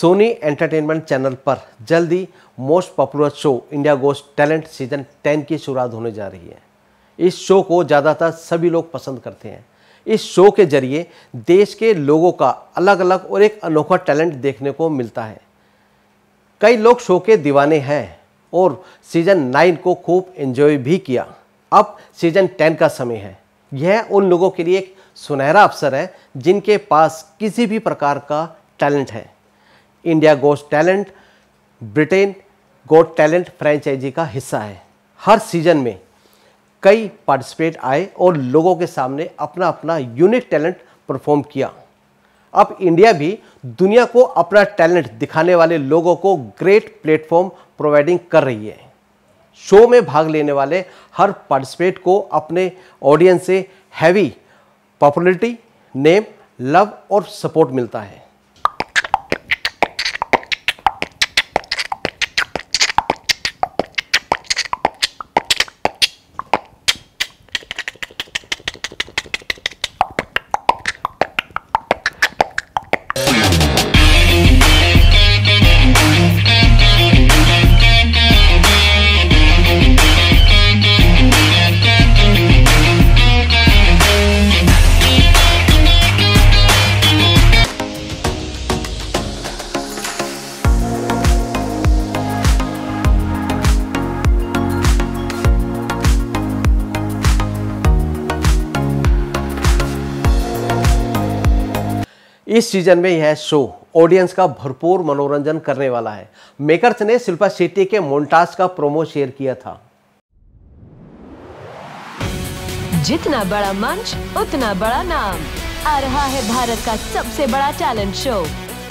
Soni entertainment channel पर जल्द ही most popular show India got talent season 10 की शुरुआत होने जा रही है इस शो को ज़्यादातर सभी लोग पसंद करते हैं इस शो के जरिए देश के लोगों का अलग अलग और एक अनोखा टैलेंट देखने को मिलता है कई लोग शो के दीवाने हैं और सीज़न नाइन को खूब एंजॉय भी किया अब सीज़न टेन का समय है यह उन लोगों के लिए एक सुनहरा अवसर है जिनके पास किसी भी प्रकार का टैलेंट है India got talent Britain got talent franchise का हिस्सा है हर सीजन में कई पार्टिसिपेट आए और लोगों के सामने अपना अपना यूनिक टैलेंट परफॉर्म किया अब इंडिया भी दुनिया को अपना टैलेंट दिखाने वाले लोगों को ग्रेट प्लेटफॉर्म प्रोवाइडिंग कर रही है शो में भाग लेने वाले हर पार्टिसिपेट को अपने ऑडियंस से हैवी पॉपुलरिटी नेम लव और सपोर्ट मिलता है इस सीजन में यह शो ऑडियंस का भरपूर मनोरंजन करने वाला है मेकर्स ने शिल्पा शेट्टी के मोन्टास का प्रोमो शेयर किया था जितना बड़ा मंच उतना बड़ा नाम आ रहा है भारत का सबसे बड़ा talent show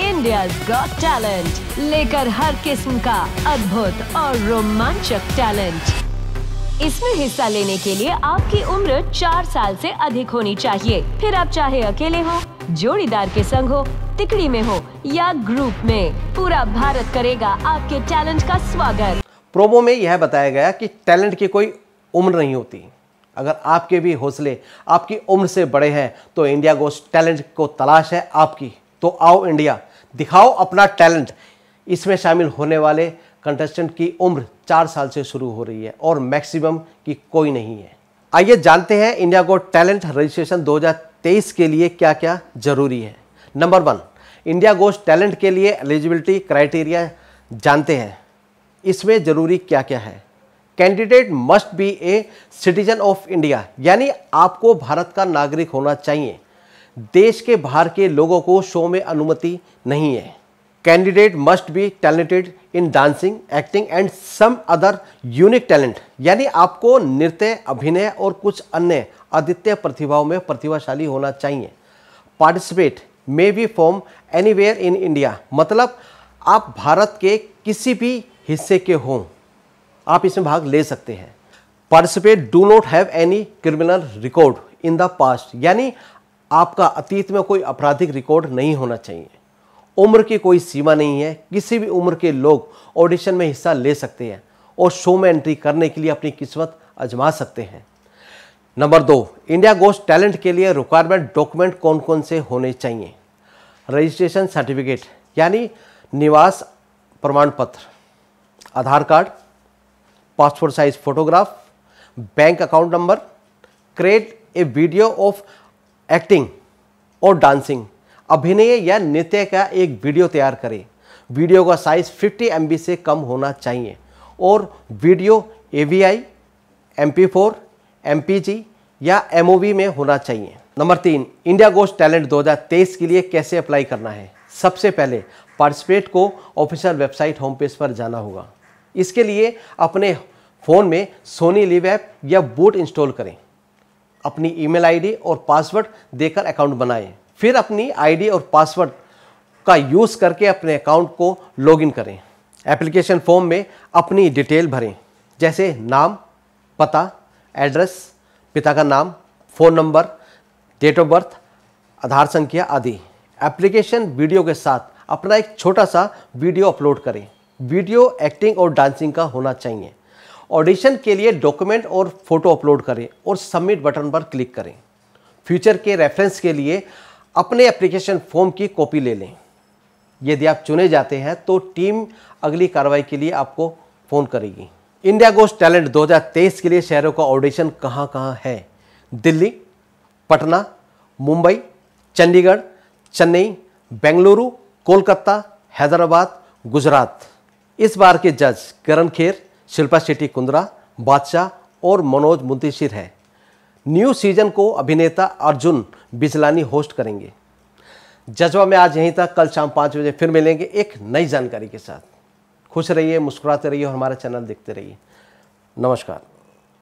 India got talent लेकर हर किस्म का अद्भुत और रोमांचक टैलेंट इसमें हिस्सा लेने के लिए आपकी उम्र चार साल से अधिक होनी चाहिए फिर आप चाहे अकेले हो जोड़ीदार के संग हो तिकड़ी में हो या ग्रुप में पूरा भारत करेगा आपके टैलेंट का स्वागत प्रोमो में यह बताया गया कि टैलेंट की कोई उम्र नहीं होती अगर आपके भी हौसले आपकी उम्र से बड़े हैं तो इंडिया गोस्ट टैलेंट को तलाश है आपकी तो आओ इंडिया दिखाओ अपना टैलेंट इसमें शामिल होने वाले कंटेस्टेंट की उम्र चार साल से शुरू हो रही है और मैक्सिमम की कोई नहीं है आइए जानते हैं इंडिया गोट टैलेंट रजिस्ट्रेशन तेईस के लिए क्या क्या जरूरी है number one India got talent के लिए एलिजिबिलिटी क्राइटेरिया जानते हैं इसमें ज़रूरी क्या क्या है candidate must be a citizen of India यानी आपको भारत का नागरिक होना चाहिए देश के बाहर के लोगों को शो में अनुमति नहीं है candidate must be talented in dancing acting and some other unique talent यानी आपको नृत्य अभिनय और कुछ अन्य आदित्य प्रतिभाओं में प्रतिभाशाली होना चाहिए participate may be from anywhere in India मतलब आप भारत के किसी भी हिस्से के हों आप इसमें भाग ले सकते हैं participate do not have any criminal record in the past यानी आपका अतीत में कोई आपराधिक रिकॉर्ड नहीं होना चाहिए उम्र की कोई सीमा नहीं है किसी भी उम्र के लोग ऑडिशन में हिस्सा ले सकते हैं और शो में एंट्री करने के लिए अपनी किस्मत अजमा सकते हैं नंबर दो इंडिया गोस्ट टैलेंट के लिए रिक्वायरमेंट डॉक्यूमेंट कौन कौन से होने चाहिए रजिस्ट्रेशन सर्टिफिकेट यानी निवास प्रमाण पत्र Aadhaar card passport size photograph bank account number create a video of acting और डांसिंग अभिनय या नृत्य का एक वीडियो तैयार करें वीडियो का साइज़ 50 एम से कम होना चाहिए और video A V I M P four M P G या एम में होना चाहिए नंबर तीन इंडिया गोस्ट टैलेंट 2023 के लिए कैसे अप्लाई करना है सबसे पहले पार्टिसिपेट को ऑफिशियल वेबसाइट होम पेज पर जाना होगा इसके लिए अपने फ़ोन में सोनी लिव ऐप या बूट इंस्टॉल करें अपनी ईमेल आईडी और पासवर्ड देकर अकाउंट बनाएं फिर अपनी आईडी और पासवर्ड का यूज़ करके अपने अकाउंट को लॉगिन करें एप्लीकेशन फॉर्म में अपनी डिटेल भरें जैसे नाम पता एड्रेस पिता का नाम phone number date of birth Aadhaar संख्या आदि एप्लीकेशन वीडियो के साथ अपना एक छोटा सा वीडियो अपलोड करें वीडियो एक्टिंग और डांसिंग का होना चाहिए ऑडिशन के लिए डॉक्यूमेंट और फोटो अपलोड करें और सबमिट बटन पर क्लिक करें फ्यूचर के रेफरेंस के लिए अपने एप्लीकेशन फॉर्म की कॉपी ले लें यदि आप चुने जाते हैं तो टीम अगली कार्रवाई के लिए आपको फ़ोन करेगी इंडिया गोस्ट टैलेंट 2023 के लिए शहरों का ऑडिशन कहाँ कहाँ है दिल्ली पटना मुंबई चंडीगढ़ चेन्नई बेंगलुरु कोलकाता हैदराबाद गुजरात इस बार के जज करण खेर शिल्पा शेट्टी कुंद्रा बादशाह और मनोज मुंतशिर हैं न्यू सीजन को अभिनेता अर्जुन बिजलानी होस्ट करेंगे जज्बा में आज यहीं तक कल शाम पाँच बजे फिर मिलेंगे एक नई जानकारी के साथ खुश रहिए मुस्कुराते रहिए और हमारा चैनल देखते रहिए नमस्कार